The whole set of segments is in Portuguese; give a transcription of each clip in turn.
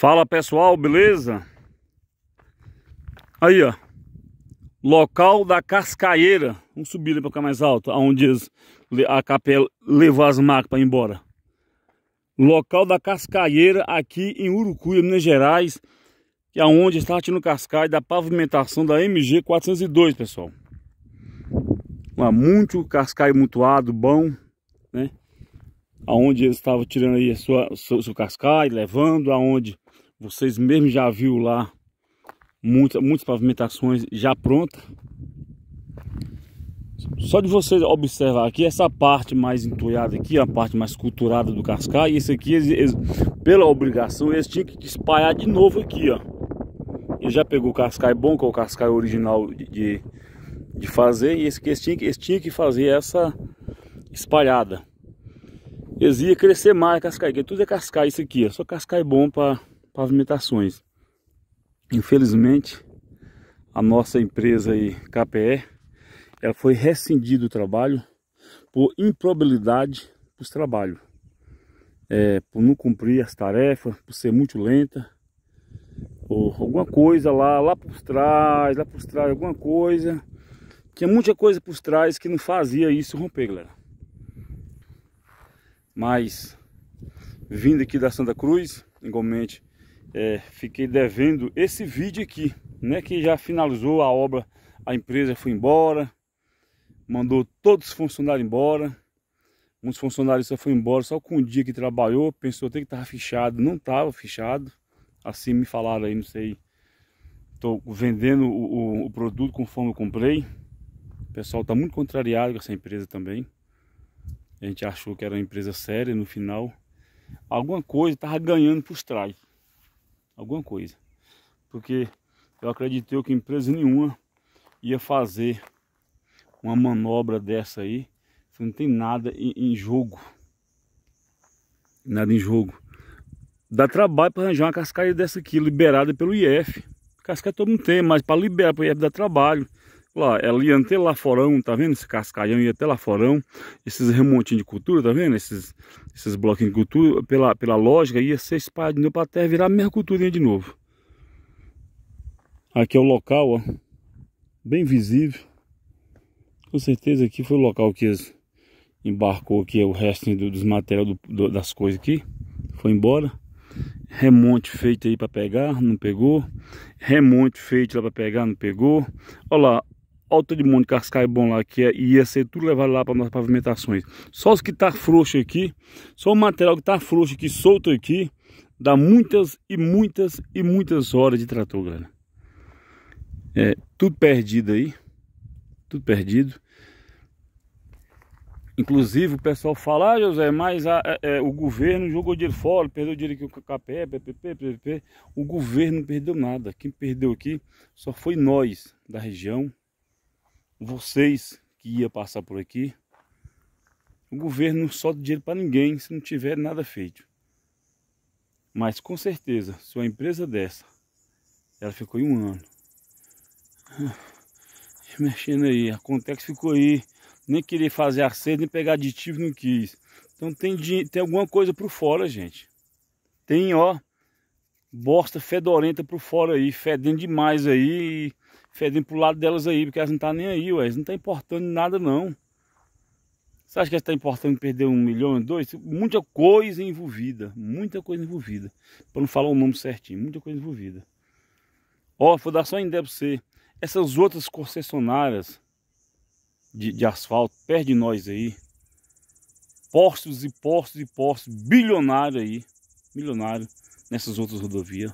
Fala pessoal, beleza? Aí ó, local da Cascaeira. Vamos subir ali pra cá mais alto, aonde a capela levou as marcas para embora. Local da Cascaeira aqui em Urucuia, Minas Gerais, que é onde está tirando cascaio da pavimentação da MG 402, pessoal. Lá, muito cascaio mutuado, bom, né? Aonde eles estavam tirando aí a sua, seu, seu cascaio, levando, aonde vocês mesmo já viu lá muita, muitas pavimentações já prontas. Só de vocês observar aqui essa parte mais entulhada aqui, a parte mais culturada do cascar, e esse aqui, eles, eles, pela obrigação, eles tinham que espalhar de novo aqui, ó. e já pegou o cascai bom, que é o cascai original de, de, de fazer, e esse aqui, eles, tinham, eles tinham que fazer essa espalhada. Eles iam crescer mais cascai, porque tudo é cascai isso aqui, ó. só cascai bom para pavimentações. Infelizmente, a nossa empresa aí, KPE, ela foi rescindida do trabalho por improbabilidade dos trabalhos. É, por não cumprir as tarefas, por ser muito lenta, ou alguma coisa lá, lá por trás, lá por trás, alguma coisa. Tinha muita coisa por trás que não fazia isso romper, galera. Mas, vindo aqui da Santa Cruz, igualmente é, fiquei devendo esse vídeo aqui, né? Que já finalizou a obra, a empresa foi embora, mandou todos os funcionários embora. Uns funcionários só foi embora só com um dia que trabalhou, pensou até que estava fechado, não estava fechado. Assim me falaram aí, não sei. Estou vendendo o, o, o, produto conforme eu comprei. O pessoal está muito contrariado com essa empresa também. A gente achou que era uma empresa séria no final. Alguma coisa estava ganhando por trás alguma coisa. Porque eu acreditei que empresa nenhuma ia fazer uma manobra dessa aí. Não tem nada em, em jogo. Nada em jogo. Dá trabalho para arranjar uma cascalha dessa aqui, liberada pelo IF. Cascaia todo mundo tem, mas para liberar para o IF dá trabalho. Lá, ali até lá forão, tá vendo? Esse cascalhão e até lá forão. Esses remontinhos de cultura, tá vendo? Esses, esses bloquinhos de cultura, pela, pela lógica, ia ser espalhado de novo pra virar a mesma culturinha de novo. Aqui é o local, ó. Bem visível. Com certeza aqui foi o local que eles embarcou aqui é o resto do, dos materiais do, do, das coisas aqui. Foi embora remonte feito aí para pegar, não pegou, remonte feito lá para pegar, não pegou. Olha lá, alta de monte de bom lá, que é, ia ser tudo levado lá para nossas pavimentações. Só os que tá frouxo aqui, só o material que tá frouxo aqui, solto aqui, dá muitas e muitas e muitas horas de trator, galera. É, tudo perdido aí, tudo perdido. Inclusive o pessoal fala, ah, José, mas a, a, a, é, o governo jogou dinheiro fora, perdeu dinheiro aqui com o KPE, PPP, PPP. O governo não perdeu nada. Quem perdeu aqui só foi nós da região, vocês que ia passar por aqui, o governo não solta dinheiro para ninguém se não tiver nada feito. Mas com certeza, se uma empresa dessa, ela ficou em um ano. Ah, mexendo aí, a Contex ficou aí, nem queria fazer acerto, nem pegar aditivo, não quis. Então tem, tem alguma coisa por fora, gente. Tem, ó, bosta fedorenta por fora aí, fedendo demais aí. E fedendo pro lado delas aí, porque elas não tá nem aí, ué. Elas não tá importando nada, não. Você acha que elas tá importando perder um milhão, dois? Muita coisa envolvida, muita coisa envolvida. Pra não falar o nome certinho, muita coisa envolvida. Ó, vou dar só em pra você. Essas outras concessionárias de, de asfalto, perto de nós aí, postos e postos e postos, bilionário aí, milionário, nessas outras rodovias,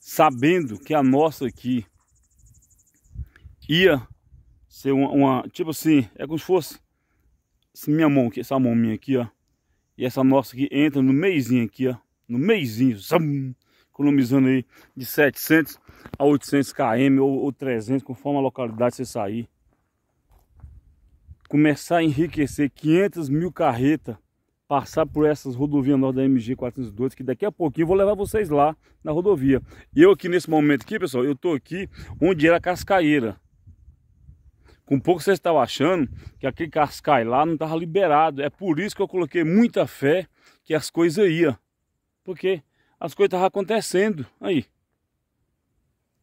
sabendo que a nossa aqui ia ser uma, uma, tipo assim, é como se fosse minha mão aqui, essa mão minha aqui, ó. E essa nossa aqui entra no meizinho aqui, ó. No meizinho, Economizando aí de 700 a 800 km ou, ou 300, conforme a localidade você sair. Começar a enriquecer 500 mil carretas. Passar por essas rodovias nós da MG 402, que daqui a pouquinho eu vou levar vocês lá na rodovia. Eu aqui nesse momento aqui, pessoal, eu tô aqui onde era a Cascaeira com pouco vocês estavam achando que aquele cascai lá não estava liberado. É por isso que eu coloquei muita fé que as coisas iam. Porque as coisas estavam acontecendo aí.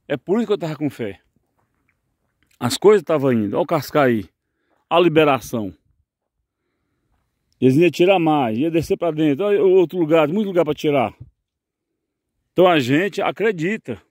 É por isso que eu estava com fé. As coisas estavam indo. Olha o cascai aí. A liberação. Eles iam tirar mais, ia descer para dentro. Olha outro lugar, muito lugar para tirar. Então a gente acredita.